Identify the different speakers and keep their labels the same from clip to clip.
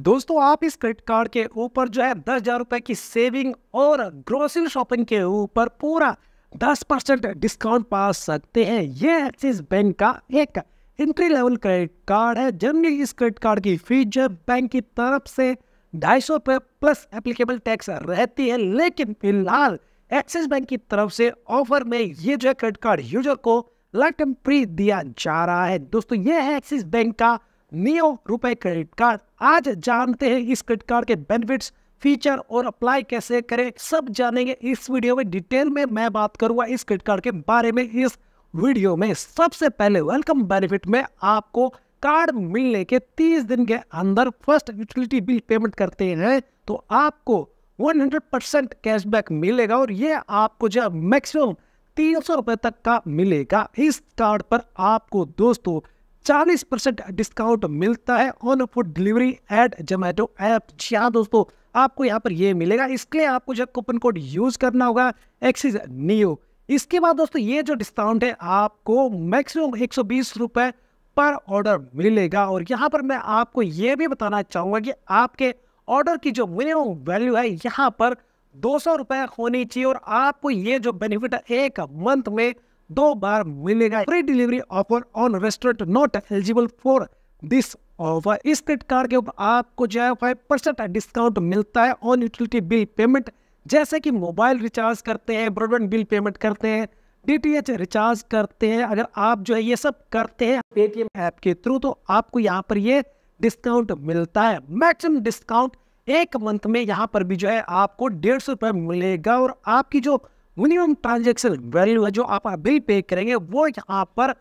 Speaker 1: दोस्तों आप इस क्रेडिट कार्ड के ऊपर जो है दस हजार रुपए की सेविंग और ग्रोसरी शॉपिंग के ऊपर पूरा दस परसेंट डिस्काउंट पा सकते हैं ये एक्सिस बैंक का एक एंट्री लेवल क्रेडिट कार्ड है जनरली इस क्रेडिट कार्ड की फीस जो बैंक की तरफ से ढाई सौ रुपये प्लस एप्लीकेबल टैक्स रहती है लेकिन फिलहाल एक्सिस बैंक की तरफ से ऑफर में ये जो है क्रेडिट कार्ड यूजर को लाइफ टाइम फ्री दिया जा रहा है दोस्तों ये है एक्सिस बैंक का नियो रुपए क्रेडिट कार्ड आज जानते हैं इस क्रेडिट कार्ड के बेनिफिट्स फीचर और अप्लाई कैसे करें सब जानेंगे इस वीडियो में डिटेल में मैं बात करूंगा इस क्रेडिट कार्ड के बारे में इस वीडियो में सबसे पहले वेलकम बेनिफिट में आपको कार्ड मिलने के 30 दिन के अंदर फर्स्ट यूटिलिटी बिल पेमेंट करते हैं तो आपको 100 कैशबैक मिलेगा और ये आपको जब मैक्सिमम तीन सौ तक का मिलेगा इस कार्ड पर आपको दोस्तों चालीस परसेंट डिस्काउंट मिलता है on food delivery at Zomato app जी हाँ दोस्तों आपको यहाँ पर ये मिलेगा इसके लिए आपको जब कूपन कोड यूज़ करना होगा एक्सिस नियो इसके बाद दोस्तों ये जो डिस्काउंट है आपको मैक्सिमम एक सौ पर ऑर्डर मिलेगा और यहाँ पर मैं आपको ये भी बताना चाहूँगा कि आपके ऑर्डर की जो मिनिमम वैल्यू है यहाँ पर दो सौ होनी चाहिए और आपको ये जो बेनिफिट है एक मंथ में दो बार मिलेगा free delivery offer on restaurant not eligible for this offer इस क्रेडिट कार्ड के ऊपर आपको जो है फाइव परसेंट डिस्काउंट मिलता है ऑन यूटिलिटी बिल पेमेंट जैसे कि मोबाइल रिचार्ज करते हैं ब्रॉडबैंड बिल पेमेंट करते हैं डीटीएच रिचार्ज करते हैं अगर आप जो है ये सब करते हैं पेटीएम ऐप के थ्रू तो आपको यहाँ पर ये डिस्काउंट मिलता है मैक्सिमम डिस्काउंट एक मंथ में यहाँ पर भी जो है आपको डेढ़ सौ रुपये मिलेगा और आपकी जो मिनिमम ट्रांजेक्शन वैल्यू है जो आप बिल पे करेंगे वो यहाँ पर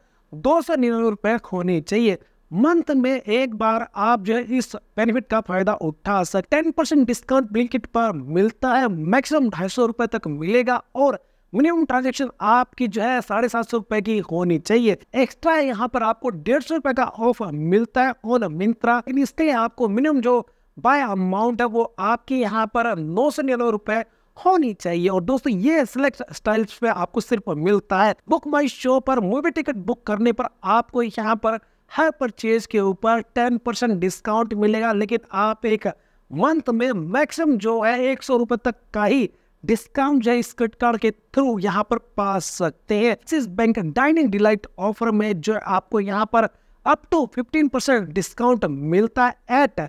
Speaker 1: दो सौ निन्यानवे रुपये होनी चाहिए मंथ में एक बार आप जो है इस बेनिफिट का फायदा उठा सकते टेन परसेंट डिस्काउंट ब्लिंकिट पर मिलता है मैक्सिमम ढाई सौ रुपये तक मिलेगा और मिनिमम ट्रांजेक्शन आपकी जो है साढ़े सात सौ रुपए की होनी चाहिए एक्स्ट्रा यहाँ पर आपको डेढ़ सौ रुपए का ऑफ मिलता है ऑन मिंत्रा इसके लिए आपको मिनिमम जो बाय अमाउंट है वो आपकी यहाँ पर नौ सौ निन्यानवे रुपए होनी चाहिए और दोस्तों ये सिलेक्ट स्टाइल्स पे आपको सिर्फ मिलता है बुक माई शो पर मूवी टिकट बुक करने पर आपको यहाँ पर हर परचेज के ऊपर टेन परसेंट डिस्काउंट मिलेगा लेकिन आप एक मंथ में मैक्सिमम जो है एक सौ रुपये तक का ही डिस्काउंट जो है इस क्रेडिट कार्ड के थ्रू यहाँ पर पा सकते हैं Axis bank dining delight offer में जो आपको यहाँ पर up to fifteen percent discount मिलता है at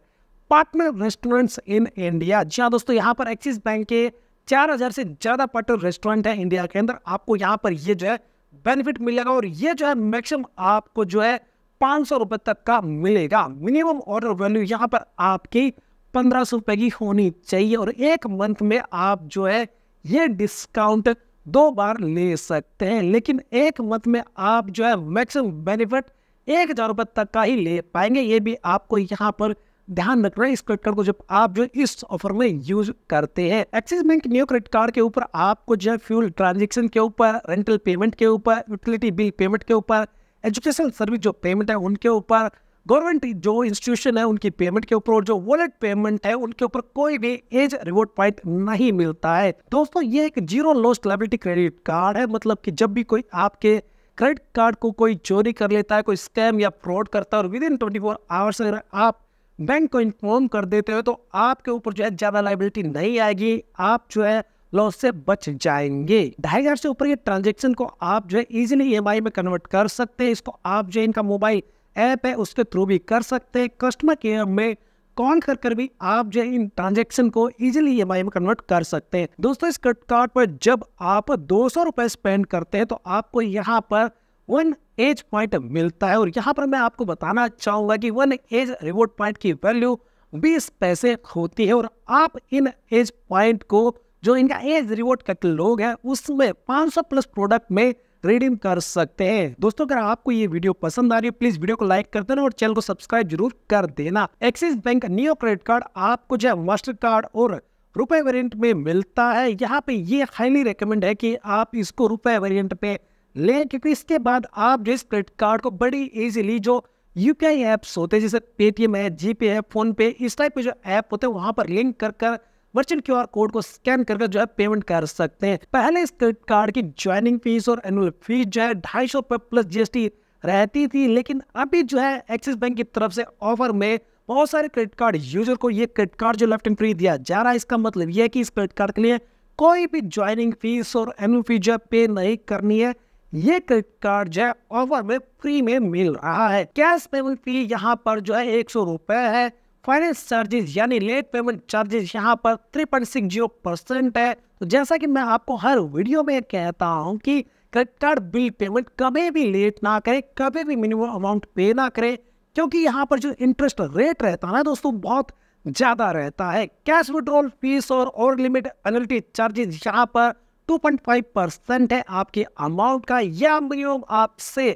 Speaker 1: partner restaurants in India जी हाँ दोस्तों यहाँ पर एक्सिस बैंक के चार हज़ार से ज़्यादा पटल रेस्टोरेंट है इंडिया के अंदर आपको यहाँ पर ये जो है बेनिफिट मिलेगा और ये जो है मैक्सिमम आपको जो है पाँच सौ रुपए तक का मिलेगा मिनिमम ऑर्डर वैल्यू यहाँ पर आपकी पंद्रह सौ रुपये की होनी चाहिए और एक मंथ में आप जो है ये डिस्काउंट दो बार ले सकते हैं लेकिन एक मंथ में आप जो है मैक्सिमम बेनिफिट एक हज़ार रुपये तक का ही ले पाएंगे ये भी आपको यहाँ पर ध्यान रख रहे हैं इस क्रेडिट कार्ड को जब आप जो इस ऑफर में यूज करते हैं Axis bank new credit card के ऊपर आपको जो फ्यूल ट्रांजेक्शन के ऊपर रेंटल पेमेंट के ऊपर यूटिलिटी बिल पेमेंट के ऊपर एजुकेशन सर्विस जो पेमेंट है उनके ऊपर गवर्नमेंट जो इंस्टीट्यूशन है उनकी पेमेंट के ऊपर और जो वॉलेट पेमेंट है उनके ऊपर कोई भी एज रिवॉर्ड पॉइंट नहीं मिलता है दोस्तों ये एक zero lost liability credit card है मतलब कि जब भी कोई आपके क्रेडिट कार्ड को कोई चोरी कर लेता है कोई स्कैम या फ्रॉड करता है और within twenty four hours अगर आप बैंक को इन्फॉर्म कर देते हो तो आपके ऊपर जो है ज़्यादा लाइबिलिटी नहीं आएगी आप जो है लॉस से बच जाएंगे ढाई हज़ार से ऊपर ये ट्रांजेक्शन को आप जो है इजीली ईएमआई e में कन्वर्ट कर सकते हैं इसको आप जो इनका मोबाइल ऐप है उसके थ्रू भी कर सकते हैं कस्टमर केयर में कॉल कर कर भी आप जो इन ट्रांजेक्शन को इजीली ई e में कन्वर्ट कर सकते हैं दोस्तों इस कार्ड पर जब आप दो सौ रुपये स्पेंड करते हैं तो आपको यहाँ पर वन एज पॉइंट मिलता है और यहाँ पर मैं आपको बताना चाहूँगा कि वन एज रिवॉर्ड पॉइंट की वैल्यू बीस पैसे होती है और आप इन एज पॉइंट को जो इनका एज रिवॉर्ड का लोग हैं उसमें 500 प्लस प्रोडक्ट में रिडीम कर सकते हैं दोस्तों अगर आपको ये वीडियो पसंद आ रही है प्लीज वीडियो को लाइक कर देना और चैनल को सब्सक्राइब जरूर कर देना Axis bank neo credit card आपको जो है मास्टर कार्ड और रुपए वेरियंट में मिलता है यहाँ पे ये हाईली रिकमेंड है कि आप इसको रुपए वेरियंट पे लें क्योंकि इसके बाद आप जिस क्रेडिट कार्ड को बड़ी इजीली जो यू पी आई ऐप्स होते हैं जैसे पेटीएम है जी पे है फ़ोनपे इस टाइप के जो ऐप होते हैं वहाँ पर लिंक कर कर वर्चुअल क्यू आर कोड को स्कैन करके जो है पेमेंट कर सकते हैं पहले इस क्रेडिट कार्ड की ज्वाइनिंग फीस और एनुअल फीस जो है ढाई सौ प्लस जीएसटी रहती थी लेकिन अभी जो है एक्सिस बैंक की तरफ से ऑफर में बहुत सारे क्रेडिट कार्ड यूजर को ये क्रेडिट कार्ड जो लेफ्ट एंड फ्री दिया जा रहा है इसका मतलब यह है कि इस क्रेडिट कार्ड के लिए कोई भी ज्वाइनिंग फीस और एनुअल फीस जो है पे नहीं करनी है ये क्रेडिट कार्ड जो है ऑफर में फ्री में मिल रहा है कैश पेमेंट फी यहाँ पर जो है एक सौ रुपए है फाइनेंस चार्जेस यानी लेट पेमेंट चार्जेस यहाँ पर three point six zero percent है तो जैसा कि मैं आपको हर वीडियो में कहता हूँ कि क्रेडिट कार्ड बिल पेमेंट कभी भी लेट ना करे कभी भी मिनिमम अमाउंट पे ना करे क्योंकि यहाँ पर जो इंटरेस्ट रेट रहता है ना दोस्तों बहुत ज़्यादा रहता है कैश विड्रॉल फीस और और लिमिट एनल्टी चार्जेस यहाँ पर 2.5 परसेंट है आपके अमाउंट का यह मिनिमम आपसे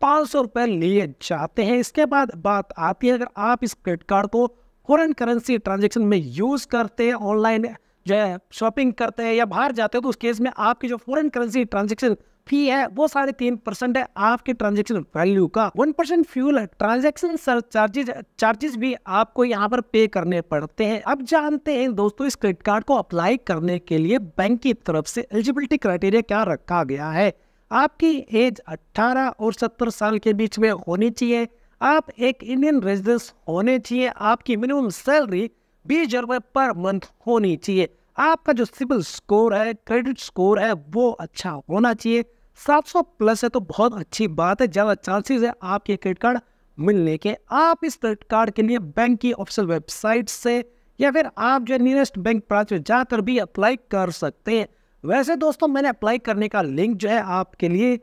Speaker 1: पाँच सौ रुपये लिए जाते हैं इसके बाद बात आती है अगर आप इस क्रेडिट कार्ड को फॉरन करेंसी ट्रांजेक्शन में यूज़ करते हैं ऑनलाइन जो है शॉपिंग करते हैं या बाहर जाते हैं तो उस केस में आपकी जो फॉरन करेंसी ट्रांजेक्शन फी है वो साढ़े तीन परसेंट है आपके ट्रांजेक्शन वैल्यू का वन परसेंट फ्यूल है ट्रांजेक्शन चार्जेज चार्जेस भी आपको यहाँ पर पे करने पड़ते हैं अब जानते हैं दोस्तों इस क्रेडिट कार्ड को अप्लाई करने के लिए बैंक की तरफ से एलिजिबिलिटी क्राइटेरिया क्या रखा गया है आपकी एज 18 और 70 साल के बीच में होनी चाहिए आप एक इंडियन रेजिडेंस होने चाहिए आपकी मिनिमम सैलरी बीस हजार पर मंथ होनी चाहिए आपका जो सिविल स्कोर है क्रेडिट स्कोर है वो अच्छा होना चाहिए 700 प्लस है तो बहुत अच्छी बात है ज़्यादा चांसेस है आपके क्रेडिट कार्ड मिलने के आप इस क्रेडिट कार्ड के लिए बैंक की ऑफिशियल वेबसाइट से या फिर आप जो नियरेस्ट बैंक ब्रांच में जाकर भी अप्लाई कर सकते हैं वैसे दोस्तों मैंने अप्लाई करने का लिंक जो है आपके लिए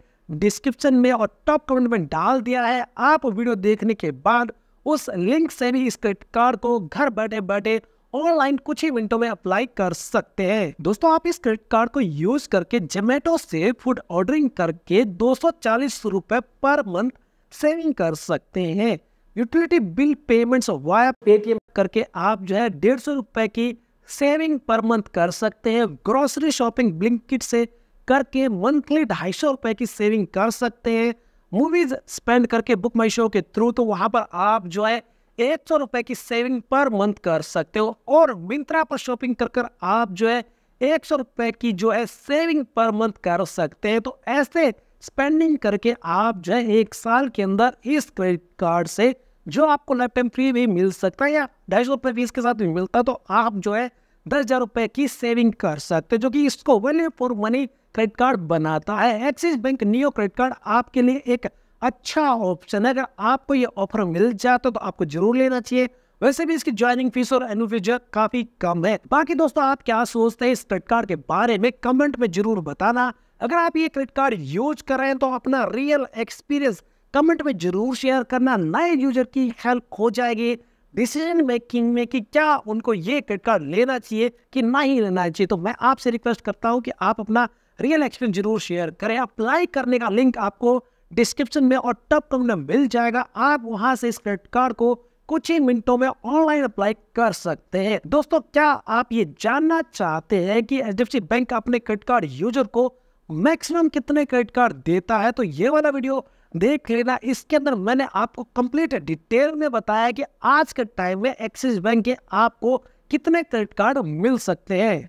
Speaker 1: डिस्क्रिप्शन में और टॉप कमेंट में डाल दिया है आप वीडियो देखने के बाद उस लिंक से भी इस क्रेडिट कार्ड को घर बैठे बैठे ऑनलाइन कुछ ही मिनटों में अप्लाई कर सकते हैं दोस्तों आप इस क्रेडिट कार्ड को यूज करके जोमेटो से फूड ऑर्डरिंग करके दो सौ पर मंथ सेविंग कर सकते हैं utility bill payments via Paytm करके आप जो है डेढ़ सौ रुपए की सेविंग पर मंथ कर सकते हैं ग्रोसरी शॉपिंग ब्लिंक किट से करके मंथली ढाई सौ रुपए की सेविंग कर सकते हैं मूवीज स्पेंड करके बुक माई शो के थ्रू तो वहां पर आप जो है एक सौ रुपए की सेविंग पर मंथ कर सकते हो और मिंत्रा पर शॉपिंग कर कर आप जो है एक सौ रुपए की जो है सेविंग पर मंथ कर सकते हैं तो ऐसे स्पेंडिंग करके आप जो है एक साल के अंदर इस क्रेडिट कार्ड से जो आपको लाइफ टाइम फ्री भी मिल सकता है या ढाई सौ रुपये फीस के साथ भी मिलता है तो आप जो है दस हज़ार रुपये की सेविंग कर सकते हैं जो कि इसको value for money credit card बनाता है Axis bank neo credit card आपके लिए एक अच्छा ऑप्शन है अगर आपको ये ऑफर मिल जाता तो आपको जरूर लेना चाहिए वैसे भी इसकी ज्वाइनिंग फीस और एनुअल फीस काफी कम है बाकी दोस्तों आप क्या सोचते हैं इस क्रेडिट कार्ड के बारे में कमेंट में जरूर बताना अगर आप ये क्रेडिट कार्ड यूज कर रहे हैं तो अपना रियल एक्सपीरियंस कमेंट में जरूर शेयर करना नए यूजर की हेल्प हो जाएगी डिसीजन मेकिंग में कि क्या उनको ये क्रेडिट कार्ड लेना चाहिए कि नहीं लेना चाहिए तो मैं आपसे रिक्वेस्ट करता हूँ कि आप अपना रियल एक्सपीरियंस जरूर शेयर करें अप्लाई करने का लिंक आपको डिस्क्रिप्शन में और टॉप कॉलम मिल जाएगा आप वहां से इस क्रेडिट कार्ड को कुछ ही मिनटों में ऑनलाइन अप्लाई कर सकते हैं दोस्तों क्या आप ये जानना चाहते हैं कि एच बैंक अपने क्रेडिट कार्ड यूजर को मैक्सिमम कितने क्रेडिट कार्ड देता है तो ये वाला वीडियो देख लेना इसके अंदर मैंने आपको कंप्लीट डिटेल में बताया कि आज के टाइम में एक्सिस बैंक के आपको कितने क्रेडिट कार्ड मिल सकते हैं